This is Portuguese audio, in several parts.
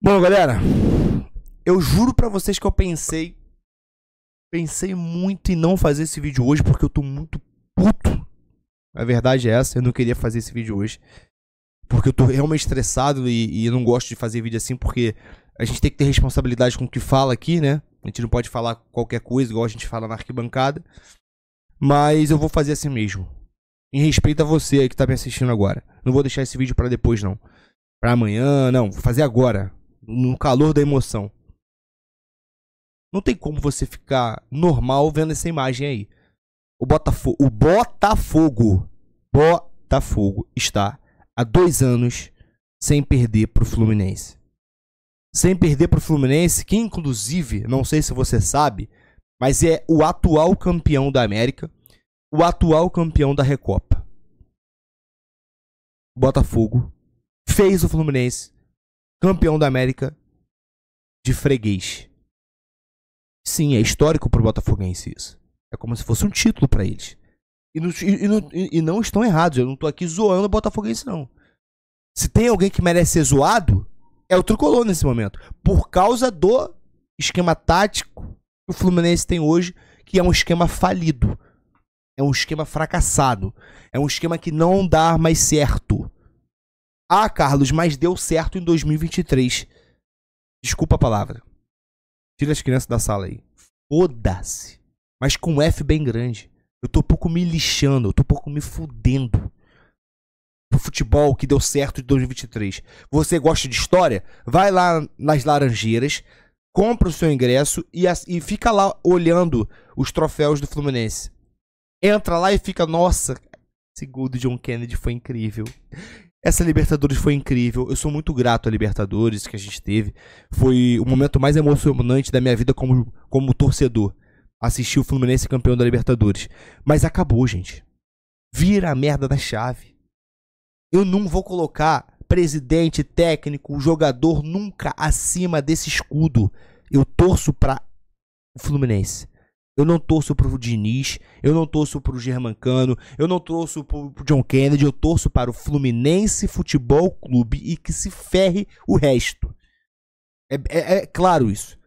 Bom, galera, eu juro para vocês que eu pensei pensei muito em não fazer esse vídeo hoje porque eu tô muito puto. A verdade é essa, eu não queria fazer esse vídeo hoje. Porque eu tô realmente estressado e, e não gosto de fazer vídeo assim porque a gente tem que ter responsabilidade com o que fala aqui, né? A gente não pode falar qualquer coisa igual a gente fala na arquibancada. Mas eu vou fazer assim mesmo. Em respeito a você que tá me assistindo agora. Não vou deixar esse vídeo para depois não. Pra amanhã, não, vou fazer agora no calor da emoção. Não tem como você ficar normal vendo essa imagem aí. O Botafogo, o Botafogo, Botafogo está há dois anos sem perder para o Fluminense. Sem perder para o Fluminense, que inclusive, não sei se você sabe, mas é o atual campeão da América, o atual campeão da Recopa. Botafogo fez o Fluminense campeão da América de freguês. Sim, é histórico pro Botafoguense isso. É como se fosse um título para eles. E não, e, não, e não, estão errados. Eu não tô aqui zoando o Botafoguense, não. Se tem alguém que merece ser zoado, é o Tricolor nesse momento. Por causa do esquema tático que o Fluminense tem hoje, que é um esquema falido. É um esquema fracassado. É um esquema que não dá mais certo. Ah, Carlos, mas deu certo em 2023. Desculpa a palavra. Tira as crianças da sala aí. Foda-se. Mas com um F bem grande. Eu tô um pouco me lixando, eu tô um pouco me fudendo. Pro futebol que deu certo em 2023. Você gosta de história? Vai lá nas Laranjeiras, compra o seu ingresso e, e fica lá olhando os troféus do Fluminense. Entra lá e fica, nossa, esse gol do John Kennedy foi incrível. Essa Libertadores foi incrível. Eu sou muito grato à Libertadores que a gente teve. Foi o momento mais emocionante da minha vida como, como torcedor. Assistir o Fluminense campeão da Libertadores. Mas acabou, gente. Vira a merda da chave. Eu não vou colocar presidente, técnico, jogador nunca acima desse escudo. Eu torço para o Fluminense. Eu não torço pro Diniz, eu não torço pro Germancano, eu não torço pro John Kennedy, eu torço para o Fluminense Futebol Clube e que se ferre o resto. É, é, é claro isso.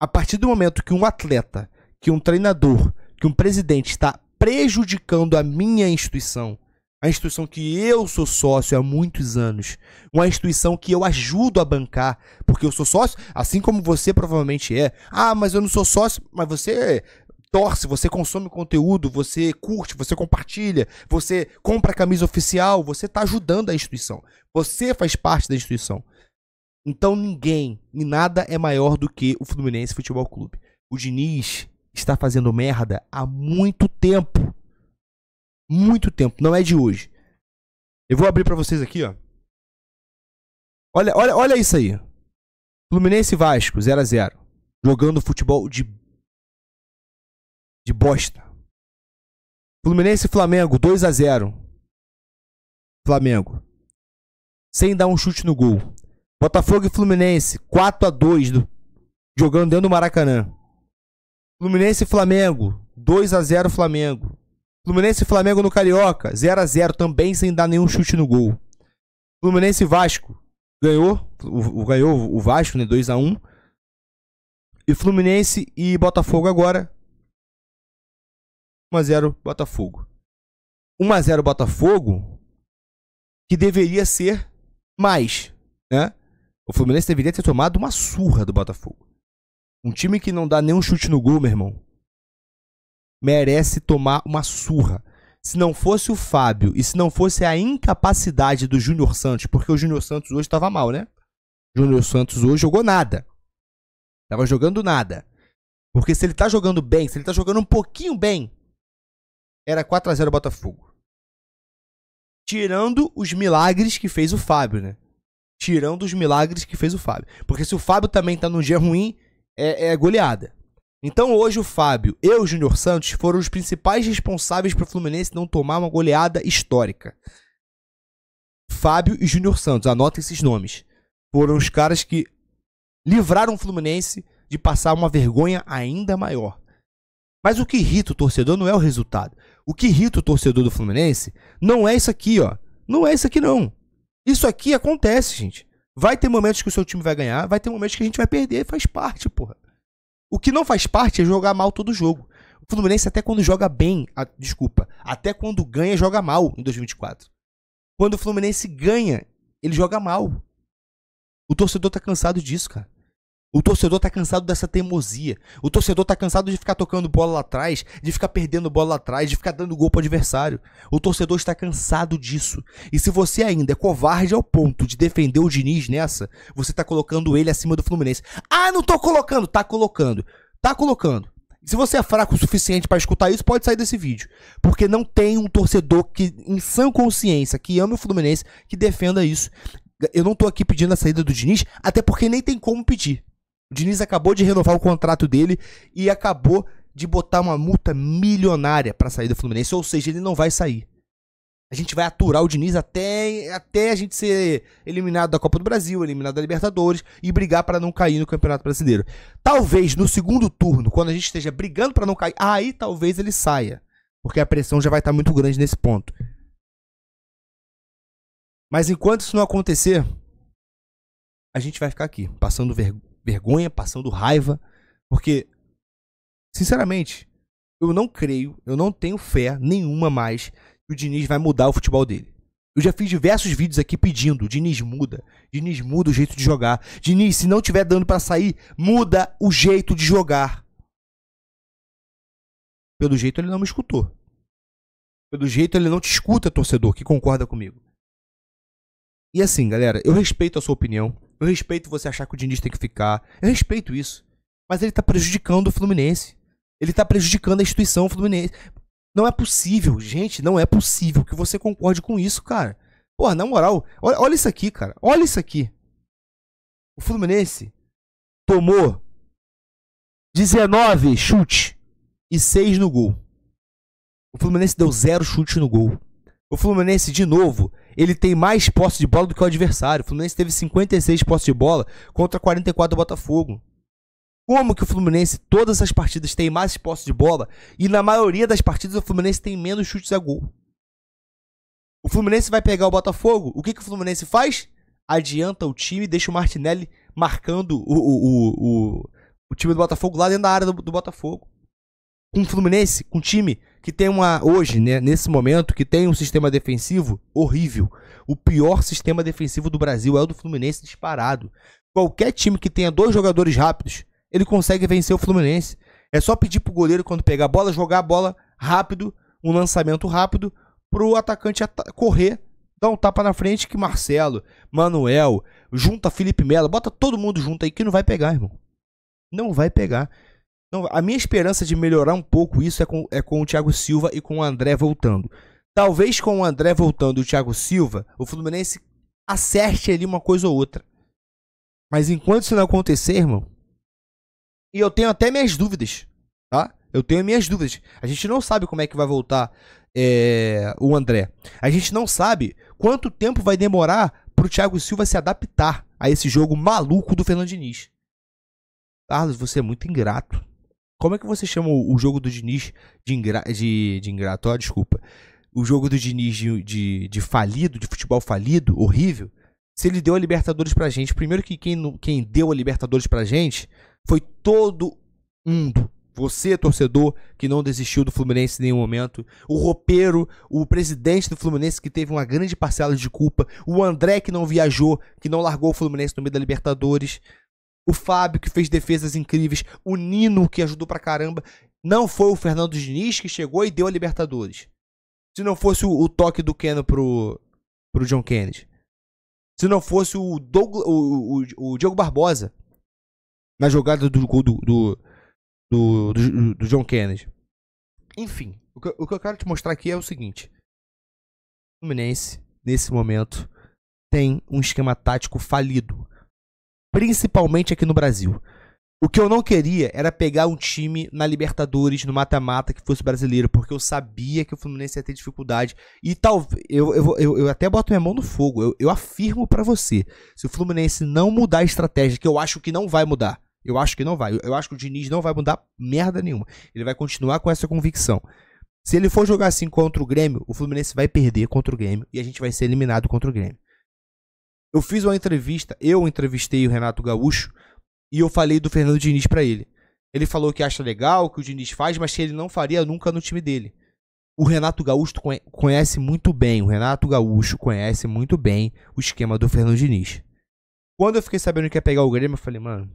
A partir do momento que um atleta, que um treinador, que um presidente está prejudicando a minha instituição, a instituição que eu sou sócio há muitos anos, uma instituição que eu ajudo a bancar, porque eu sou sócio, assim como você provavelmente é. Ah, mas eu não sou sócio, mas você é torce, você consome conteúdo, você curte, você compartilha, você compra a camisa oficial, você está ajudando a instituição. Você faz parte da instituição. Então ninguém e nada é maior do que o Fluminense Futebol Clube. O Diniz está fazendo merda há muito tempo. Muito tempo, não é de hoje. Eu vou abrir para vocês aqui, ó. Olha, olha, olha isso aí. Fluminense Vasco 0 a 0, jogando futebol de de bosta. Fluminense e Flamengo, 2 a 0 Flamengo. Sem dar um chute no gol. Botafogo e Fluminense, 4 a 2 do... jogando dentro do Maracanã. Fluminense e Flamengo, 2 a 0 Flamengo. Fluminense e Flamengo no Carioca, 0 a 0 também sem dar nenhum chute no gol. Fluminense e Vasco, ganhou, o, o ganhou o Vasco, né, 2 a 1. E Fluminense e Botafogo agora, 1x0 Botafogo. 1x0 Botafogo que deveria ser mais, né? O Fluminense deveria ter tomado uma surra do Botafogo. Um time que não dá nenhum chute no gol, meu irmão, merece tomar uma surra. Se não fosse o Fábio e se não fosse a incapacidade do Júnior Santos, porque o Júnior Santos hoje estava mal, né? O Júnior Santos hoje jogou nada. Tava jogando nada. Porque se ele tá jogando bem, se ele tá jogando um pouquinho bem, era 4 a 0 Botafogo. Tirando os milagres que fez o Fábio, né? Tirando os milagres que fez o Fábio. Porque se o Fábio também tá num dia ruim, é, é goleada. Então hoje o Fábio e o Júnior Santos foram os principais responsáveis para o Fluminense não tomar uma goleada histórica. Fábio e Júnior Santos, anota esses nomes. Foram os caras que livraram o Fluminense de passar uma vergonha ainda maior. Mas o que irrita o torcedor não é o resultado. O que irrita o torcedor do Fluminense não é isso aqui, ó. Não é isso aqui, não. Isso aqui acontece, gente. Vai ter momentos que o seu time vai ganhar, vai ter momentos que a gente vai perder, faz parte, porra. O que não faz parte é jogar mal todo jogo. O Fluminense até quando joga bem, a, desculpa, até quando ganha, joga mal em 2024. Quando o Fluminense ganha, ele joga mal. O torcedor tá cansado disso, cara. O torcedor tá cansado dessa teimosia. O torcedor tá cansado de ficar tocando bola lá atrás, de ficar perdendo bola lá atrás, de ficar dando gol pro adversário. O torcedor está cansado disso. E se você ainda é covarde ao ponto de defender o Diniz nessa, você tá colocando ele acima do Fluminense. Ah, não tô colocando! Tá colocando. Tá colocando. Se você é fraco o suficiente para escutar isso, pode sair desse vídeo. Porque não tem um torcedor que, em sã consciência, que ama o Fluminense, que defenda isso. Eu não tô aqui pedindo a saída do Diniz, até porque nem tem como pedir. O Diniz acabou de renovar o contrato dele e acabou de botar uma multa milionária para sair do Fluminense, ou seja, ele não vai sair. A gente vai aturar o Diniz até, até a gente ser eliminado da Copa do Brasil, eliminado da Libertadores e brigar para não cair no Campeonato Brasileiro. Talvez no segundo turno, quando a gente esteja brigando para não cair, aí talvez ele saia, porque a pressão já vai estar tá muito grande nesse ponto. Mas enquanto isso não acontecer, a gente vai ficar aqui, passando vergonha vergonha, passando raiva, porque, sinceramente, eu não creio, eu não tenho fé nenhuma mais que o Diniz vai mudar o futebol dele. Eu já fiz diversos vídeos aqui pedindo, Diniz muda, Diniz muda o jeito de jogar. Diniz, se não tiver dando para sair, muda o jeito de jogar. Pelo jeito ele não me escutou. Pelo jeito ele não te escuta, torcedor, que concorda comigo. E assim, galera, eu respeito a sua opinião. Eu respeito você achar que o Diniz tem que ficar. Eu respeito isso. Mas ele tá prejudicando o Fluminense. Ele tá prejudicando a instituição Fluminense. Não é possível, gente, não é possível que você concorde com isso, cara. Pô, na moral, olha, olha isso aqui, cara. Olha isso aqui. O Fluminense tomou 19 chutes e 6 no gol. O Fluminense deu zero chute no gol. O Fluminense, de novo, ele tem mais posse de bola do que o adversário. O Fluminense teve 56 posse de bola contra 44 do Botafogo. Como que o Fluminense, todas as partidas, tem mais posse de bola e na maioria das partidas o Fluminense tem menos chutes a gol? O Fluminense vai pegar o Botafogo. O que, que o Fluminense faz? Adianta o time, deixa o Martinelli marcando o, o, o, o, o time do Botafogo lá dentro da área do, do Botafogo. Com o Fluminense, com o time que tem uma hoje, né, nesse momento, que tem um sistema defensivo horrível. O pior sistema defensivo do Brasil é o do Fluminense disparado. Qualquer time que tenha dois jogadores rápidos, ele consegue vencer o Fluminense. É só pedir pro goleiro quando pegar a bola jogar a bola rápido, um lançamento rápido pro atacante at correr, dar um tapa na frente que Marcelo, Manuel, junta Felipe Melo, bota todo mundo junto aí que não vai pegar, irmão. Não vai pegar. Então, a minha esperança de melhorar um pouco isso é com, é com o Thiago Silva e com o André voltando. Talvez com o André voltando e o Thiago Silva, o Fluminense acerte ali uma coisa ou outra. Mas enquanto isso não acontecer, irmão, e eu tenho até minhas dúvidas, tá? Eu tenho minhas dúvidas. A gente não sabe como é que vai voltar é, o André. A gente não sabe quanto tempo vai demorar pro Thiago Silva se adaptar a esse jogo maluco do Fernando Diniz. Carlos, você é muito ingrato. Como é que você chama o, jogo do Diniz de, ingra, de, de ingrato? Oh, desculpa. O jogo do Diniz de, de, de, falido, de futebol falido, horrível. Se ele deu a Libertadores pra gente, primeiro que quem, quem deu a Libertadores pra gente foi todo mundo. Você, torcedor, que não desistiu do Fluminense em nenhum momento. O ropeiro, o presidente do Fluminense, que teve uma grande parcela de culpa. O André, que não viajou, que não largou o Fluminense no meio da Libertadores o Fábio, que fez defesas incríveis, o Nino, que ajudou pra caramba. Não foi o Fernando Diniz que chegou e deu a Libertadores. Se não fosse o, o toque do Keno pro, pro John Kennedy. Se não fosse o, Douglas, o, o, o Diogo Barbosa na jogada do gol do, do, do, do, do John Kennedy. Enfim, o que, o que eu quero te mostrar aqui é o seguinte. O Fluminense, nesse momento, tem um esquema tático falido principalmente aqui no Brasil. O que eu não queria era pegar um time na Libertadores, no mata-mata, que fosse brasileiro, porque eu sabia que o Fluminense ia ter dificuldade. E talvez. Eu, eu, eu, eu, até boto minha mão no fogo. Eu, eu afirmo para você: se o Fluminense não mudar a estratégia, que eu acho que não vai mudar. Eu acho que não vai. Eu acho que o Diniz não vai mudar merda nenhuma. Ele vai continuar com essa convicção. Se ele for jogar assim contra o Grêmio, o Fluminense vai perder contra o Grêmio e a gente vai ser eliminado contra o Grêmio. Eu fiz uma entrevista, eu entrevistei o Renato Gaúcho e eu falei do Fernando Diniz para ele. Ele falou que acha legal, que o Diniz faz, mas que ele não faria nunca no time dele. O Renato Gaúcho conhece muito bem, o Renato Gaúcho conhece muito bem o esquema do Fernando Diniz. Quando eu fiquei sabendo que ia pegar o Grêmio, eu falei, mano,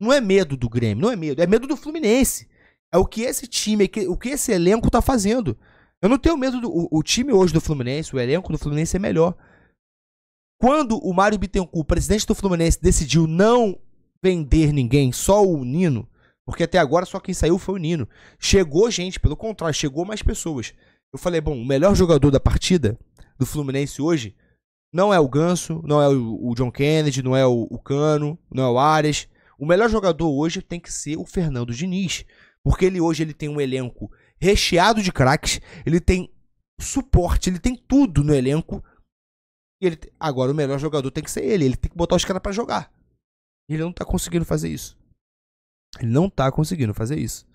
não é medo do Grêmio, não é medo, é medo do Fluminense. É o que esse time, o que esse elenco tá fazendo. Eu não tenho medo do o, o time hoje do Fluminense, o elenco do Fluminense é melhor. Quando o Mário Bittencourt, presidente do Fluminense, decidiu não vender ninguém, só o Nino, porque até agora só quem saiu foi o Nino. Chegou gente, pelo contrário, chegou mais pessoas. Eu falei, bom, o melhor jogador da partida do Fluminense hoje não é o Ganso, não é o, John Kennedy, não é o, Cano, não é o Arias. O melhor jogador hoje tem que ser o Fernando Diniz, porque ele hoje ele tem um elenco recheado de craques, ele tem suporte, ele tem tudo no elenco e ele agora o melhor jogador tem que ser ele, ele tem que botar os caras para jogar. Ele não tá conseguindo fazer isso. Ele não tá conseguindo fazer isso.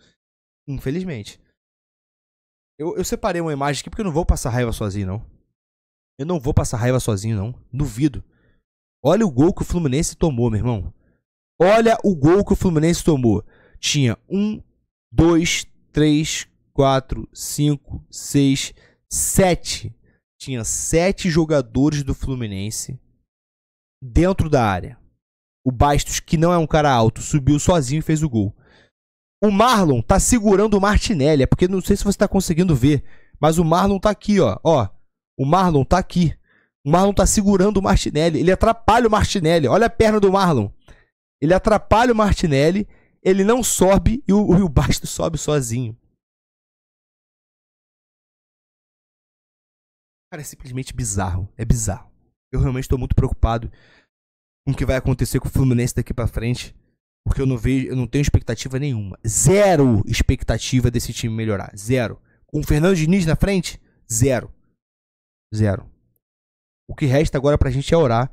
Infelizmente. Eu, eu separei uma imagem aqui porque eu não vou passar raiva sozinho, não. Eu não vou passar raiva sozinho, não. Duvido. Olha o gol que o Fluminense tomou, meu irmão. Olha o gol que o Fluminense tomou. Tinha um dois três quatro cinco seis sete tinha sete jogadores do Fluminense dentro da área. O Bastos, que não é um cara alto, subiu sozinho e fez o gol. O Marlon tá segurando o Martinelli, é porque não sei se você tá conseguindo ver, mas o Marlon tá aqui, ó. Ó, o Marlon tá aqui. O Marlon tá segurando o Martinelli. Ele atrapalha o Martinelli. Olha a perna do Marlon. Ele atrapalha o Martinelli. Ele não sobe e o, o Bastos sobe sozinho. Cara, é simplesmente bizarro. É bizarro. Eu realmente estou muito preocupado com o que vai acontecer com o Fluminense daqui para frente. Porque eu não vejo, eu não tenho expectativa nenhuma. Zero expectativa desse time melhorar. Zero. Com o Fernando Diniz na frente? Zero. Zero. O que resta agora pra gente é orar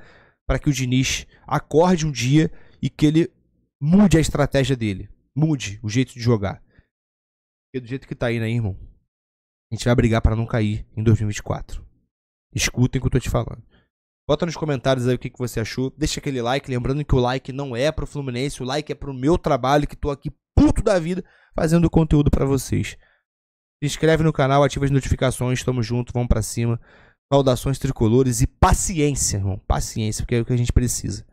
para que o Diniz acorde um dia e que ele mude a estratégia dele. Mude o jeito de jogar. Porque do jeito que tá aí, né, irmão? A gente vai brigar para não cair em 2024. Escutem o que eu tô te falando. Bota nos comentários aí o que, que você achou. Deixa aquele like. Lembrando que o like não é pro Fluminense. O like é pro meu trabalho, que tô aqui puto da vida fazendo conteúdo para vocês. Se inscreve no canal, ativa as notificações. Tamo junto, vamos para cima. Saudações tricolores e paciência, irmão. Paciência, porque é o que a gente precisa.